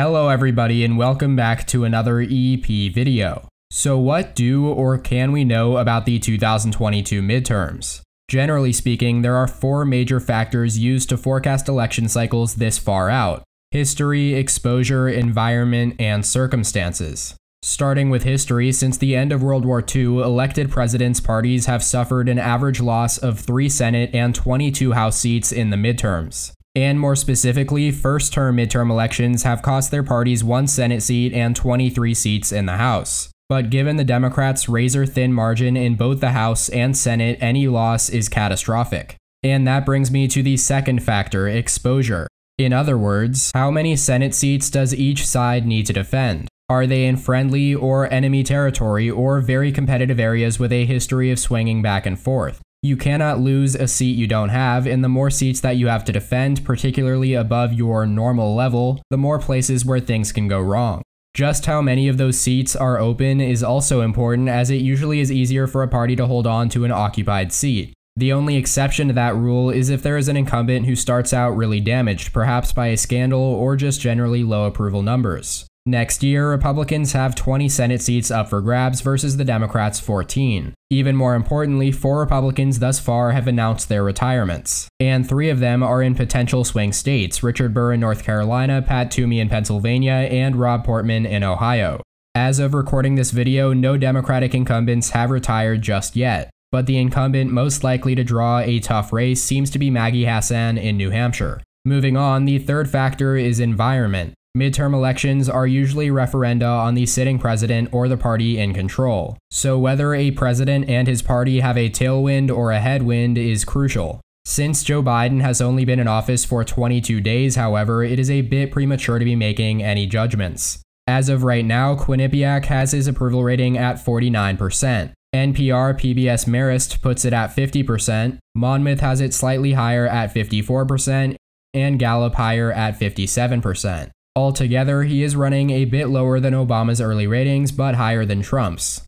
Hello everybody and welcome back to another EEP video. So what do or can we know about the 2022 midterms? Generally speaking, there are four major factors used to forecast election cycles this far out. History, exposure, environment, and circumstances. Starting with history, since the end of World War II, elected presidents' parties have suffered an average loss of three Senate and 22 House seats in the midterms and more specifically, first term midterm elections have cost their parties one Senate seat and 23 seats in the House. But given the Democrats' razor thin margin in both the House and Senate, any loss is catastrophic. And that brings me to the second factor exposure. In other words, how many Senate seats does each side need to defend? Are they in friendly or enemy territory or very competitive areas with a history of swinging back and forth? You cannot lose a seat you don't have, and the more seats that you have to defend, particularly above your normal level, the more places where things can go wrong. Just how many of those seats are open is also important, as it usually is easier for a party to hold on to an occupied seat. The only exception to that rule is if there is an incumbent who starts out really damaged, perhaps by a scandal or just generally low approval numbers. Next year, Republicans have 20 Senate seats up for grabs versus the Democrats' 14. Even more importantly, four Republicans thus far have announced their retirements, and three of them are in potential swing states Richard Burr in North Carolina, Pat Toomey in Pennsylvania, and Rob Portman in Ohio. As of recording this video, no Democratic incumbents have retired just yet, but the incumbent most likely to draw a tough race seems to be Maggie Hassan in New Hampshire. Moving on, the third factor is environment. Midterm elections are usually referenda on the sitting president or the party in control. So, whether a president and his party have a tailwind or a headwind is crucial. Since Joe Biden has only been in office for 22 days, however, it is a bit premature to be making any judgments. As of right now, Quinnipiac has his approval rating at 49%. NPR PBS Marist puts it at 50%, Monmouth has it slightly higher at 54%, and Gallup higher at 57%. Altogether, he is running a bit lower than Obama's early ratings, but higher than Trump's.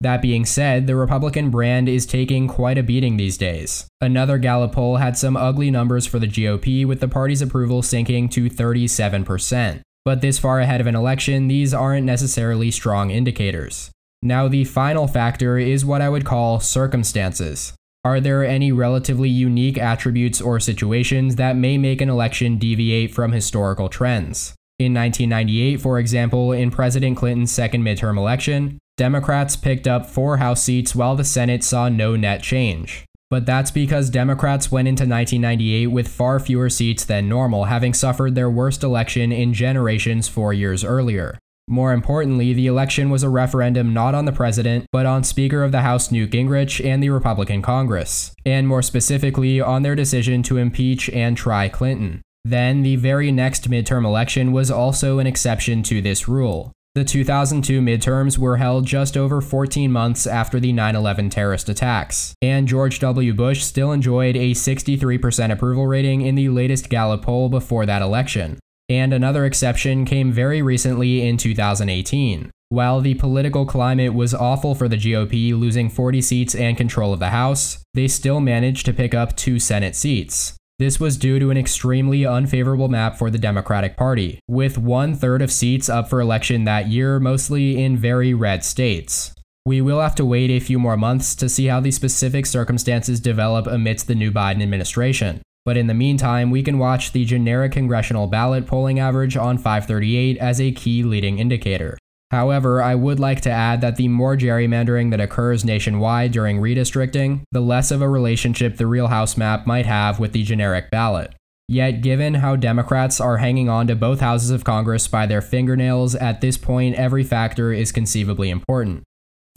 That being said, the Republican brand is taking quite a beating these days. Another Gallup poll had some ugly numbers for the GOP, with the party's approval sinking to 37%. But this far ahead of an election, these aren't necessarily strong indicators. Now, the final factor is what I would call circumstances. Are there any relatively unique attributes or situations that may make an election deviate from historical trends? In 1998, for example, in President Clinton's second midterm election, Democrats picked up four House seats while the Senate saw no net change. But that's because Democrats went into 1998 with far fewer seats than normal, having suffered their worst election in generations four years earlier. More importantly, the election was a referendum not on the president, but on Speaker of the House Newt Gingrich and the Republican Congress, and more specifically on their decision to impeach and try Clinton. Then, the very next midterm election was also an exception to this rule. The 2002 midterms were held just over 14 months after the 9 11 terrorist attacks, and George W. Bush still enjoyed a 63% approval rating in the latest Gallup poll before that election. And another exception came very recently in 2018. While the political climate was awful for the GOP, losing 40 seats and control of the House, they still managed to pick up two Senate seats. This was due to an extremely unfavorable map for the Democratic Party, with one third of seats up for election that year mostly in very red states. We will have to wait a few more months to see how the specific circumstances develop amidst the new Biden administration. But in the meantime, we can watch the generic congressional ballot polling average on 538 as a key leading indicator. However, I would like to add that the more gerrymandering that occurs nationwide during redistricting, the less of a relationship the real House map might have with the generic ballot. Yet, given how Democrats are hanging on to both houses of Congress by their fingernails, at this point every factor is conceivably important.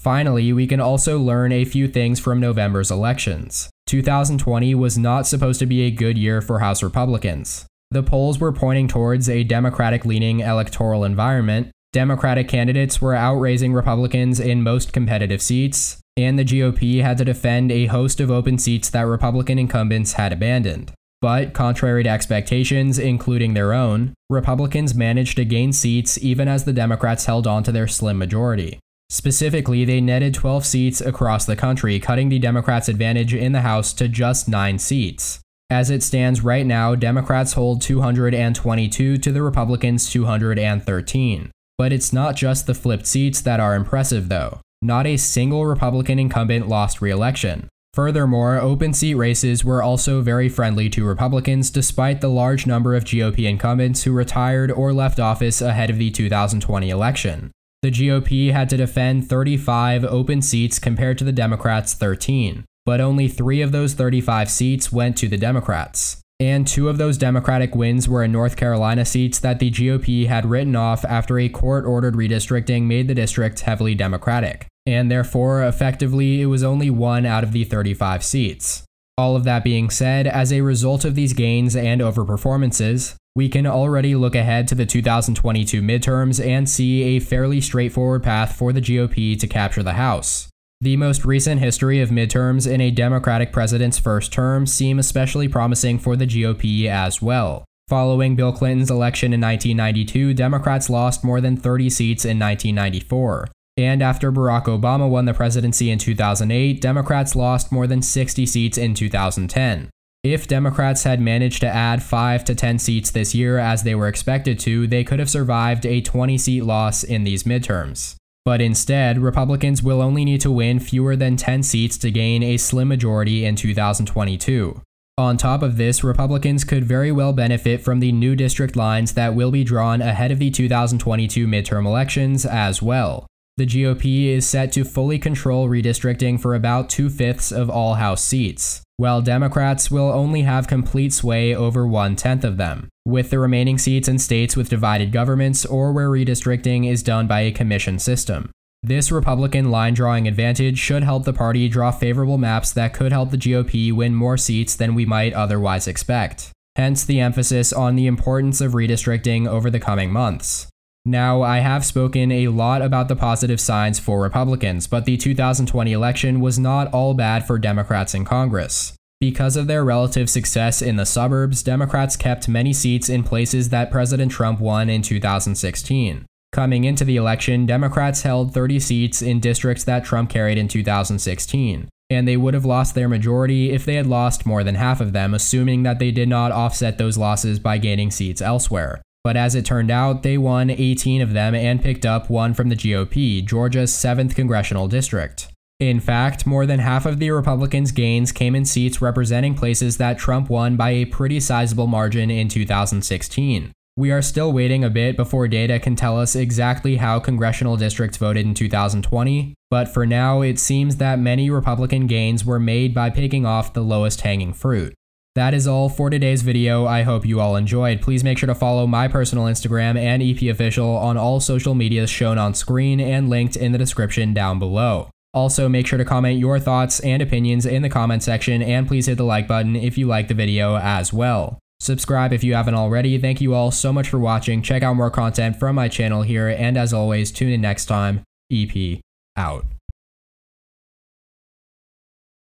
Finally, we can also learn a few things from November's elections. 2020 was not supposed to be a good year for House Republicans. The polls were pointing towards a Democratic leaning electoral environment, Democratic candidates were outraising Republicans in most competitive seats, and the GOP had to defend a host of open seats that Republican incumbents had abandoned. But, contrary to expectations, including their own, Republicans managed to gain seats even as the Democrats held on to their slim majority. Specifically, they netted 12 seats across the country, cutting the Democrats' advantage in the House to just 9 seats. As it stands right now, Democrats hold 222 to the Republicans' 213. But it's not just the flipped seats that are impressive, though. Not a single Republican incumbent lost re election. Furthermore, open seat races were also very friendly to Republicans despite the large number of GOP incumbents who retired or left office ahead of the 2020 election. The GOP had to defend 35 open seats compared to the Democrats' 13, but only three of those 35 seats went to the Democrats. And two of those Democratic wins were in North Carolina seats that the GOP had written off after a court ordered redistricting made the district heavily Democratic. And therefore, effectively, it was only one out of the 35 seats. All of that being said, as a result of these gains and overperformances, we can already look ahead to the 2022 midterms and see a fairly straightforward path for the GOP to capture the House. The most recent history of midterms in a Democratic president's first term seem especially promising for the GOP as well. Following Bill Clinton's election in 1992, Democrats lost more than 30 seats in 1994. And after Barack Obama won the presidency in 2008, Democrats lost more than 60 seats in 2010. If Democrats had managed to add 5 to 10 seats this year as they were expected to, they could have survived a 20 seat loss in these midterms. But instead, Republicans will only need to win fewer than 10 seats to gain a slim majority in 2022. On top of this, Republicans could very well benefit from the new district lines that will be drawn ahead of the 2022 midterm elections as well. The GOP is set to fully control redistricting for about two fifths of all House seats while Democrats will only have complete sway over one tenth of them, with the remaining seats in states with divided governments or where redistricting is done by a commission system. This Republican line drawing advantage should help the party draw favorable maps that could help the GOP win more seats than we might otherwise expect. Hence the emphasis on the importance of redistricting over the coming months. Now, I have spoken a lot about the positive signs for Republicans, but the 2020 election was not all bad for Democrats in Congress. Because of their relative success in the suburbs, Democrats kept many seats in places that President Trump won in 2016. Coming into the election, Democrats held 30 seats in districts that Trump carried in 2016, and they would have lost their majority if they had lost more than half of them, assuming that they did not offset those losses by gaining seats elsewhere. But as it turned out, they won 18 of them and picked up one from the GOP, Georgia's 7th congressional district. In fact, more than half of the Republicans' gains came in seats representing places that Trump won by a pretty sizable margin in 2016. We are still waiting a bit before data can tell us exactly how congressional districts voted in 2020, but for now, it seems that many Republican gains were made by picking off the lowest hanging fruit. That is all for today's video. I hope you all enjoyed. Please make sure to follow my personal Instagram and EP Official on all social medias shown on screen and linked in the description down below. Also, make sure to comment your thoughts and opinions in the comment section and please hit the like button if you like the video as well. Subscribe if you haven't already. Thank you all so much for watching. Check out more content from my channel here and as always, tune in next time. EP out.